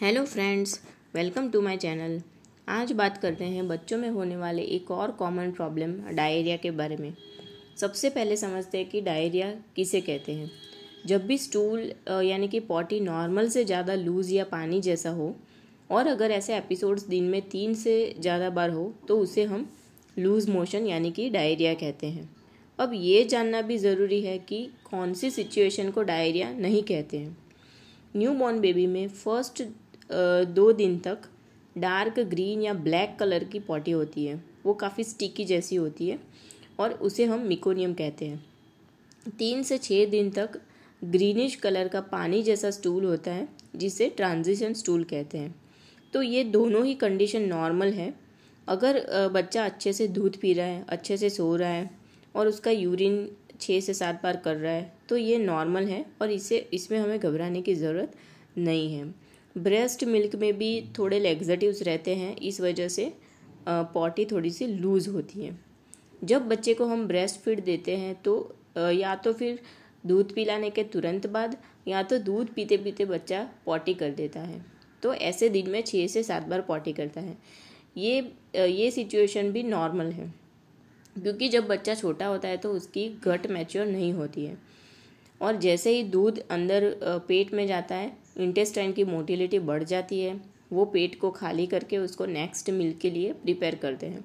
hello friends welcome to my channel आज बात करते हैं बच्चों में होने वाले एक और कॉमन प्रॉब्लम डायरिया के बारे में सबसे पहले समझते हैं कि डायरिया किसे कहते हैं जब भी स्टूल यानी कि पॉटी नॉर्मल से ज़्यादा लूज़ या पानी जैसा हो और अगर ऐसे एपिसोड्स दिन में तीन से ज़्यादा बार हो तो उसे हम लूज़ मोशन यानी कि डायरिया कहते हैं अब ये जानना भी ज़रूरी है कि कौन सी सिचुएशन को डायरिया नहीं कहते हैं न्यू बॉर्न बेबी में फर्स्ट दो दिन तक डार्क ग्रीन या ब्लैक कलर की पॉटी होती है वो काफ़ी स्टिकी जैसी होती है और उसे हम मिकोनियम कहते हैं तीन से छः दिन तक ग्रीनिश कलर का पानी जैसा स्टूल होता है जिसे ट्रांजिशन स्टूल कहते हैं तो ये दोनों ही कंडीशन नॉर्मल है अगर बच्चा अच्छे से दूध पी रहा है अच्छे से सो रहा है और उसका यूरिन छः से सात बार कर रहा है तो ये नॉर्मल है और इसे इसमें हमें घबराने की ज़रूरत नहीं है ब्रेस्ट मिल्क में भी थोड़े लेग्जटिव रहते हैं इस वजह से पॉटी थोड़ी सी लूज़ होती है जब बच्चे को हम ब्रेस्ट फीड देते हैं तो या तो फिर दूध पिलाने के तुरंत बाद या तो दूध पीते पीते बच्चा पॉटी कर देता है तो ऐसे दिन में छः से सात बार पॉटी करता है ये ये सिचुएशन भी नॉर्मल है क्योंकि जब बच्चा छोटा होता है तो उसकी गट मैच्योर नहीं होती है और जैसे ही दूध अंदर पेट में जाता है इंटेस्टाइन की मोटिलिटी बढ़ जाती है वो पेट को खाली करके उसको नेक्स्ट मिल्क के लिए प्रिपेयर करते हैं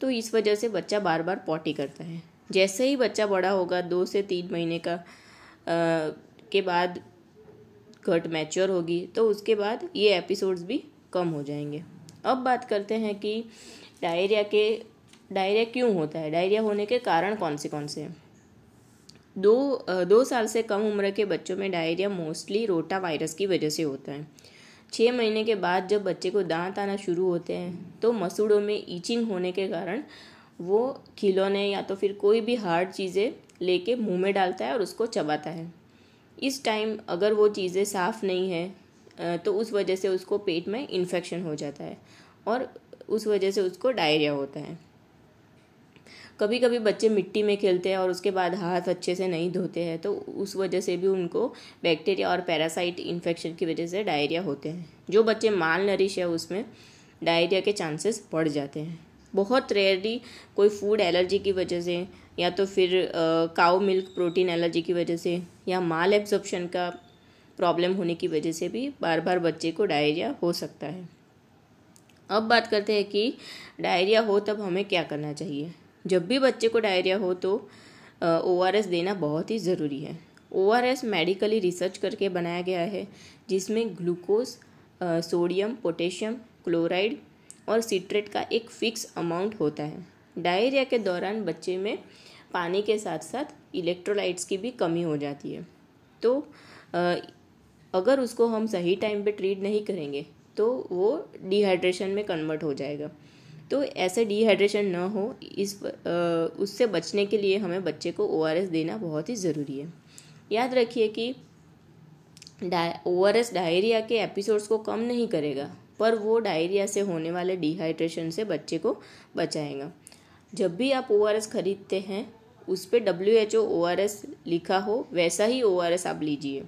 तो इस वजह से बच्चा बार बार पॉटी करता है जैसे ही बच्चा बड़ा होगा दो से तीन महीने का आ, के बाद घट मैच्योर होगी तो उसके बाद ये एपिसोड्स भी कम हो जाएंगे अब बात करते हैं कि डायरिया के डायरिया क्यों होता है डायरिया होने के कारण कौन से कौन से हैं दो दो साल से कम उम्र के बच्चों में डायरिया मोस्टली रोटा वायरस की वजह से होता है छः महीने के बाद जब बच्चे को दांत आना शुरू होते हैं तो मसूड़ों में ईचिंग होने के कारण वो खिलौने या तो फिर कोई भी हार्ड चीज़ें लेके मुंह में डालता है और उसको चबाता है इस टाइम अगर वो चीज़ें साफ़ नहीं है तो उस वजह से उसको पेट में इन्फेक्शन हो जाता है और उस वजह से उसको डायरिया होता है कभी कभी बच्चे मिट्टी में खेलते हैं और उसके बाद हाथ अच्छे से नहीं धोते हैं तो उस वजह से भी उनको बैक्टीरिया और पैरासाइट इन्फेक्शन की वजह से डायरिया होते हैं जो बच्चे माल नरिश है उसमें डायरिया के चांसेस बढ़ जाते हैं बहुत रेयरली कोई फूड एलर्जी की वजह से या तो फिर काउ मिल्क प्रोटीन एलर्जी की वजह से या माल एब्जॉर्प्शन का प्रॉब्लम होने की वजह से भी बार बार बच्चे को डायरिया हो सकता है अब बात करते हैं कि डायरिया हो तब हमें क्या करना चाहिए जब भी बच्चे को डायरिया हो तो ओ आर एस देना बहुत ही ज़रूरी है O R S medically research करके बनाया गया है जिसमें ग्लूकोज सोडियम पोटेशियम क्लोराइड और सिट्रेट का एक फिक्स अमाउंट होता है डायरिया के दौरान बच्चे में पानी के साथ साथ इलेक्ट्रोलाइट्स की भी कमी हो जाती है तो अगर उसको हम सही टाइम पे ट्रीट नहीं करेंगे तो वो डिहाइड्रेशन में कन्वर्ट हो जाएगा तो ऐसे डिहाइड्रेशन ना हो इस उससे बचने के लिए हमें बच्चे को ओ देना बहुत ही ज़रूरी है याद रखिए कि ओ आर एस डायरिया के एपिसोड्स को कम नहीं करेगा पर वो डायरिया से होने वाले डिहाइड्रेशन से बच्चे को बचाएगा जब भी आप ओ आर एस खरीदते हैं उस पर W H O O R S लिखा हो वैसा ही ओ आर एस आप लीजिए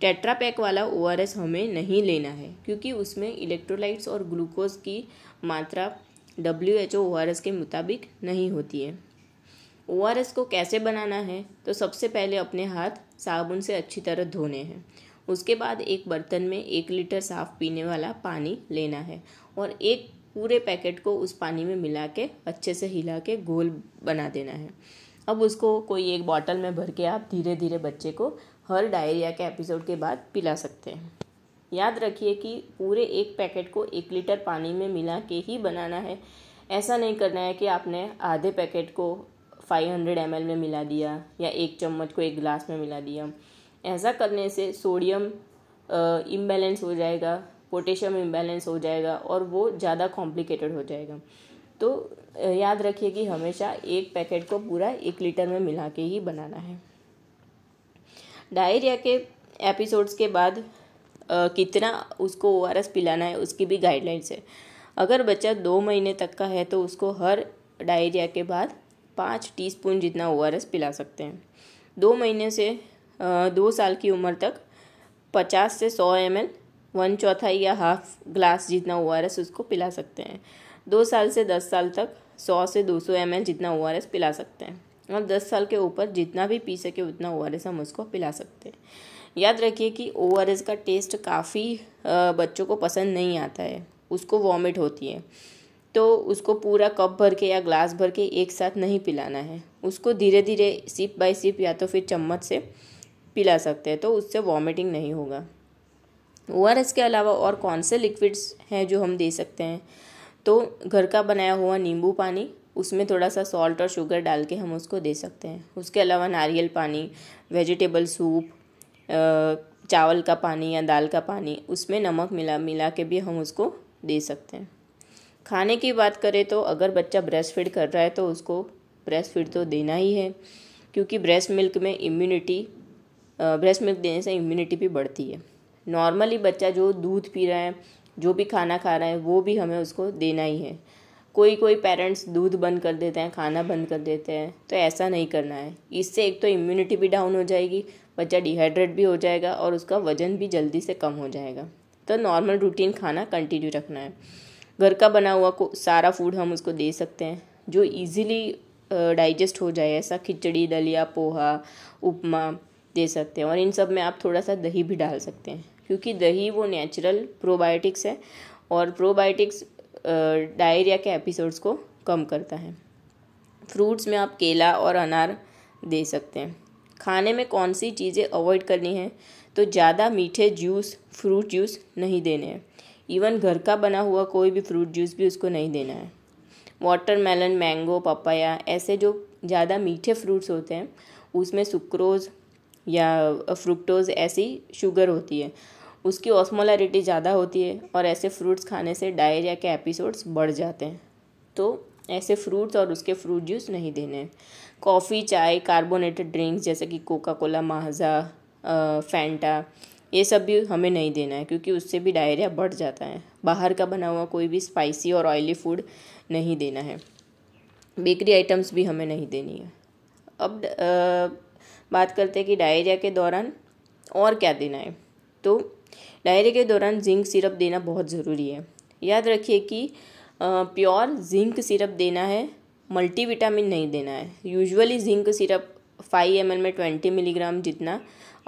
टेट्रापैक वाला ओ आर एस हमें नहीं लेना है क्योंकि उसमें इलेक्ट्रोलाइट्स और ग्लूकोज की मात्रा W H O O R S के मुताबिक नहीं होती है ओ आर एस को कैसे बनाना है तो सबसे पहले अपने हाथ साबुन से अच्छी तरह धोने हैं उसके बाद एक बर्तन में एक लीटर साफ पीने वाला पानी लेना है और एक पूरे पैकेट को उस पानी में मिला के अच्छे से हिला के घोल बना देना है अब उसको कोई एक बॉटल में भर के आप धीरे धीरे बच्चे को हर डायरिया के एपिसोड के बाद पिला सकते हैं याद रखिए कि पूरे एक पैकेट को एक लीटर पानी में मिला के ही बनाना है ऐसा नहीं करना है कि आपने आधे पैकेट को 500 हंड्रेड में मिला दिया या एक चम्मच को एक गिलास में मिला दिया ऐसा करने से सोडियम इम्बैलेंस हो जाएगा पोटेशियम इम्बैलेंस हो जाएगा और वो ज़्यादा कॉम्प्लिकेटेड हो जाएगा तो याद रखिए कि हमेशा एक पैकेट को पूरा एक लीटर में मिला के ही बनाना है डायरिया के एपिसोड्स के बाद कितना उसको ओ पिलाना है उसकी भी गाइडलाइंस है अगर बच्चा दो महीने तक का है तो उसको हर डायरिया के बाद पाँच टी स्पून जितना ओ पिला सकते हैं दो महीने से दो साल की उम्र तक पचास से सौ एम एल वन चौथाई या हाफ ग्लास जितना ओ उसको पिला सकते हैं दो साल से दस साल तक सौ से दो सौ एम एल जितना ओ पिला सकते हैं और दस साल के ऊपर जितना भी पी सके उतना ओ हम उसको पिला सकते हैं याद रखिए कि ओ आर एस का टेस्ट काफ़ी बच्चों को पसंद नहीं आता है उसको वॉमिट होती है तो उसको पूरा कप भर के या ग्लास भर के एक साथ नहीं पिलाना है उसको धीरे धीरे सिप बाय सिप या तो फिर चम्मच से पिला सकते हैं तो उससे वॉमिटिंग नहीं होगा ओ आर एस के अलावा और कौन से लिक्विड्स हैं जो हम दे सकते हैं तो घर का बनाया हुआ नींबू पानी उसमें थोड़ा सा सॉल्ट और शुगर डाल के हम उसको दे सकते हैं उसके अलावा नारियल पानी वेजिटेबल सूप चावल का पानी या दाल का पानी उसमें नमक मिला मिला के भी हम उसको दे सकते हैं खाने की बात करें तो अगर बच्चा ब्रेस्ट फीड कर रहा है तो उसको ब्रेस्ट फीड तो देना ही है क्योंकि ब्रेस्ट मिल्क में इम्यूनिटी ब्रेस्ट मिल्क देने से इम्यूनिटी भी बढ़ती है नॉर्मली बच्चा जो दूध पी रहा है जो भी खाना खा रहा है वो भी हमें उसको देना ही है कोई कोई पेरेंट्स दूध बंद कर देते हैं खाना बंद कर देते हैं तो ऐसा नहीं करना है इससे एक तो इम्यूनिटी भी डाउन हो जाएगी बच्चा डिहाइड्रेट भी हो जाएगा और उसका वज़न भी जल्दी से कम हो जाएगा तो नॉर्मल रूटीन खाना कंटिन्यू रखना है घर का बना हुआ को सारा फूड हम उसको दे सकते हैं जो इजीली डाइजेस्ट हो जाए ऐसा खिचड़ी दलिया पोहा उपमा दे सकते हैं और इन सब में आप थोड़ा सा दही भी डाल सकते हैं क्योंकि दही वो नेचुरल प्रोबायोटिक्स है और प्रोबायोटिक्स डायरिया के एपिसोड्स को कम करता है फ्रूट्स में आप केला और अनार दे सकते हैं खाने में कौन सी चीज़ें अवॉइड करनी है तो ज़्यादा मीठे जूस फ्रूट जूस नहीं देने हैं इवन घर का बना हुआ कोई भी फ्रूट जूस भी उसको नहीं देना है वाटरमेलन मैंगो पपाया ऐसे जो ज़्यादा मीठे फ्रूट्स होते हैं उसमें सुक्रोज या फ्रुक्टोज ऐसी शुगर होती है उसकी ऑस्मोलरिटी ज़्यादा होती है और ऐसे फ्रूट्स खाने से डायरिया के एपिसोड्स बढ़ जाते हैं तो ऐसे फ्रूट्स और उसके फ्रूट जूस नहीं देने हैं कॉफ़ी चाय कार्बोनेटेड ड्रिंक्स जैसे कि कोका कोला माजा फैंटा ये सब भी हमें नहीं देना है क्योंकि उससे भी डायरिया बढ़ जाता है बाहर का बना हुआ कोई भी स्पाइसी और ऑयली फूड नहीं देना है बेकरी आइटम्स भी हमें नहीं देनी है अब आ, बात करते हैं कि डायरिया के दौरान और क्या देना है तो डायरिया के दौरान जिंक सिरप देना बहुत ज़रूरी है याद रखिए कि प्योर जिंक सिरप देना है मल्टीविटामिन नहीं देना है usually zinc syrup five M में ट्वेंटी मिलीग्राम जितना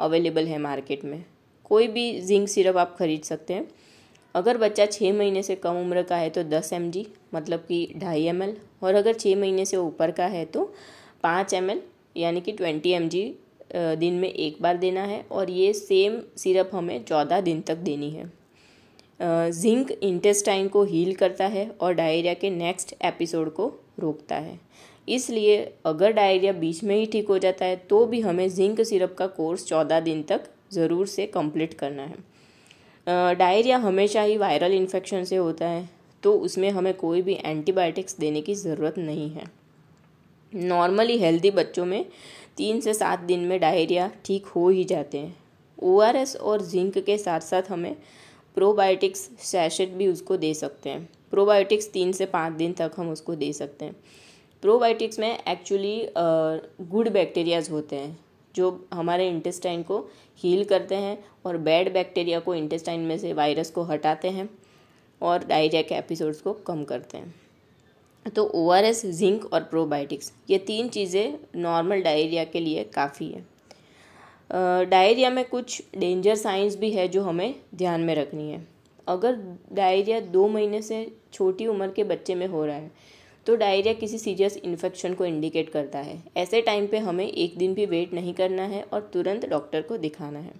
अवेलेबल है मार्केट में कोई भी जिंक सिरप आप खरीद सकते हैं अगर बच्चा छः महीने से कम उम्र का है तो दस एम मतलब कि ढाई एम और अगर छः महीने से ऊपर का है तो पाँच एम यानी कि ट्वेंटी एम दिन में एक बार देना है और ये सेम सिरप हमें चौदह दिन तक देनी है जिंक इंटेस्टाइन को हील करता है और डायरिया के नेक्स्ट एपिसोड को रोकता है इसलिए अगर डायरिया बीच में ही ठीक हो जाता है तो भी हमें जिंक सिरप का कोर्स चौदह दिन तक ज़रूर से कंप्लीट करना है डायरिया हमेशा ही वायरल इन्फेक्शन से होता है तो उसमें हमें कोई भी एंटीबायोटिक्स देने की ज़रूरत नहीं है नॉर्मली हेल्दी बच्चों में तीन से सात दिन में डायरिया ठीक हो ही जाते हैं ओ और जिंक के साथ साथ हमें प्रोबायोटिक्स सेशन भी उसको दे सकते हैं प्रोबायोटिक्स तीन से पाँच दिन तक हम उसको दे सकते हैं प्रोबायोटिक्स में एक्चुअली गुड बैक्टीरियाज होते हैं जो हमारे इंटेस्टाइन को हील करते हैं और बैड बैक्टीरिया को इंटेस्टाइन में से वायरस को हटाते हैं और डायरिया के एपिसोड्स को कम करते हैं तो ओ आर एस जिंक और प्रोबायोटिक्स ये तीन चीज़ें नॉर्मल डायरिया के लिए काफ़ी है डायरिया में कुछ डेंजर साइंस भी है जो हमें ध्यान में रखनी है अगर डायरिया दो महीने से छोटी उम्र के बच्चे में हो रहा है तो डायरिया किसी सीरियस इन्फेक्शन को इंडिकेट करता है ऐसे टाइम पे हमें एक दिन भी वेट नहीं करना है और तुरंत डॉक्टर को दिखाना है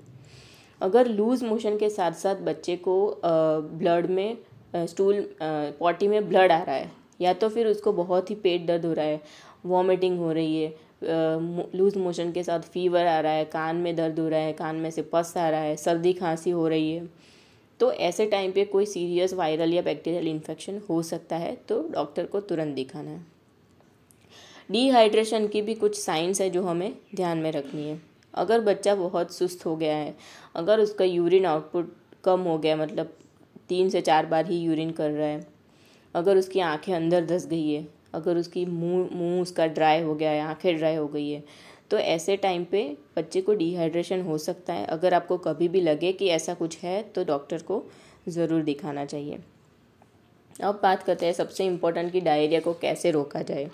अगर लूज मोशन के साथ साथ बच्चे को ब्लड में स्टूल पॉटी में ब्लड आ रहा है या तो फिर उसको बहुत ही पेट दर्द हो रहा है वॉमिटिंग हो रही है लूज़ मोशन के साथ फीवर आ रहा है कान में दर्द हो रहा है कान में से पस आ रहा है सर्दी खांसी हो रही है तो ऐसे टाइम पे कोई सीरियस वायरल या बैक्टीरियल इन्फेक्शन हो सकता है तो डॉक्टर को तुरंत दिखाना है डिहाइड्रेशन की भी कुछ साइंस है जो हमें ध्यान में रखनी है अगर बच्चा बहुत सुस्त हो गया है अगर उसका यूरिन आउटपुट कम हो गया मतलब तीन से चार बार ही यूरिन कर रहा है अगर उसकी आंखें अंदर धस गई है अगर उसकी मुंह मुंह उसका ड्राई हो गया है आँखें ड्राई हो गई है तो ऐसे टाइम पे बच्चे को डिहाइड्रेशन हो सकता है अगर आपको कभी भी लगे कि ऐसा कुछ है तो डॉक्टर को ज़रूर दिखाना चाहिए अब बात करते हैं सबसे इम्पोर्टेंट कि डायरिया को कैसे रोका जाए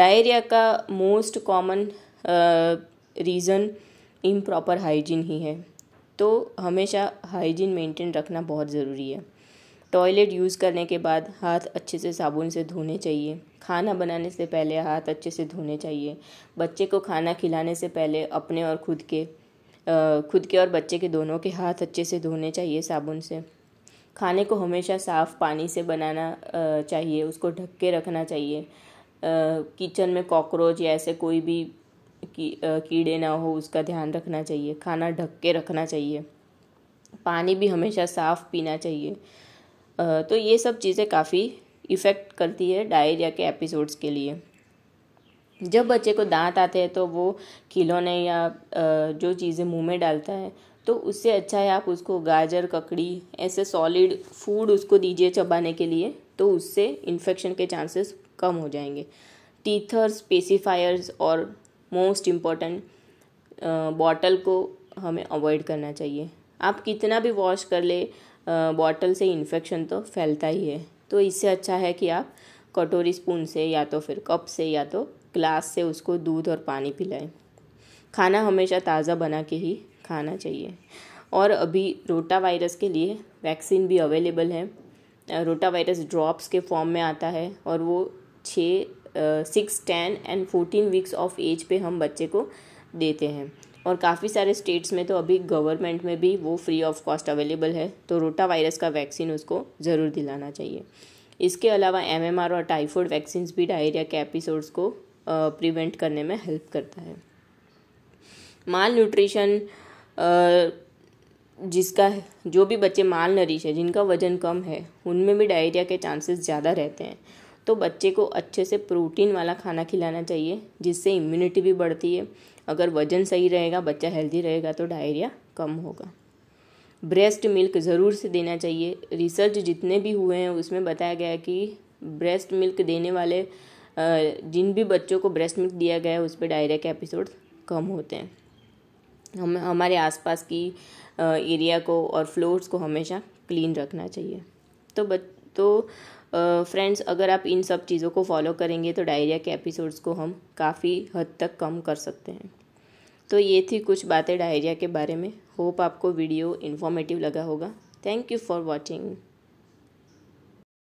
डायरिया का most common reason improper hygiene ही है तो हमेशा हाइजीन मेंटेन रखना बहुत ज़रूरी है टॉयलेट यूज़ करने के बाद हाथ अच्छे से साबुन से धोने चाहिए खाना बनाने से पहले हाथ अच्छे से धोने चाहिए बच्चे को खाना खिलाने से पहले अपने और खुद के खुद के और बच्चे के दोनों के हाथ अच्छे से धोने चाहिए साबुन से खाने को हमेशा साफ़ पानी से बनाना चाहिए उसको ढक के रखना चाहिए किचन में कॉकरोच या ऐसे कोई भी की, कीड़े ना हो उसका ध्यान रखना चाहिए खाना ढक के रखना चाहिए पानी भी हमेशा साफ़ पीना चाहिए तो ये सब चीज़ें काफ़ी इफ़ेक्ट करती है डायरिया के एपिसोड्स के लिए जब बच्चे को दांत आते हैं तो वो खिलौने या जो चीज़ें मुंह में डालता है तो उससे अच्छा है आप उसको गाजर ककड़ी ऐसे सॉलिड फूड उसको दीजिए चबाने के लिए तो उससे इन्फेक्शन के चांसेस कम हो जाएंगे टीथर्स पेसीफायर्स और मोस्ट इम्पॉर्टेंट बॉटल को हमें अवॉइड करना चाहिए आप कितना भी वॉश कर ले बॉटल से इन्फेक्शन तो फैलता ही है तो इससे अच्छा है कि आप कटोरी स्पून से या तो फिर कप से या तो ग्लास से उसको दूध और पानी पिलाएं खाना हमेशा ताज़ा बना के ही खाना चाहिए और अभी रोटा वायरस के लिए वैक्सीन भी अवेलेबल है रोटा वायरस ड्रॉप्स के फॉर्म में आता है और वो छः six ten and fourteen weeks of age पे हम बच्चे को देते हैं और काफ़ी सारे स्टेट्स में तो अभी गवर्नमेंट में भी वो फ्री ऑफ कॉस्ट अवेलेबल है तो रोटा वायरस का वैक्सीन उसको ज़रूर दिलाना चाहिए इसके अलावा एम और टाइफॉइड वैक्सीन भी डायरिया के एपिसोड्स को प्रिवेंट करने में हेल्प करता है माल न्यूट्रिशन जिसका जो भी बच्चे माल नरिश है जिनका वज़न कम है उनमें भी डायरिया के चांसेस ज़्यादा रहते हैं तो बच्चे को अच्छे से प्रोटीन वाला खाना खिलाना चाहिए जिससे इम्यूनिटी भी बढ़ती है अगर वज़न सही रहेगा बच्चा हेल्दी रहेगा तो डायरिया कम होगा ब्रेस्ट मिल्क ज़रूर से देना चाहिए रिसर्च जितने भी हुए हैं उसमें बताया गया है कि ब्रेस्ट मिल्क देने वाले जिन भी बच्चों को ब्रेस्ट मिल्क दिया गया है उस पर डायरिया के एपिसोड कम होते हैं हम हमारे आसपास की एरिया को और फ्लोर्स को हमेशा क्लीन रखना चाहिए तो बच तो फ्रेंड्स अगर आप इन सब चीज़ों को फॉलो करेंगे तो डायरिया के एपिसोड्स को हम काफ़ी हद तक कम कर सकते हैं तो ये थी कुछ बातें डायरिया के बारे में होप आपको वीडियो इन्फॉर्मेटिव लगा होगा थैंक यू फॉर वॉचिंग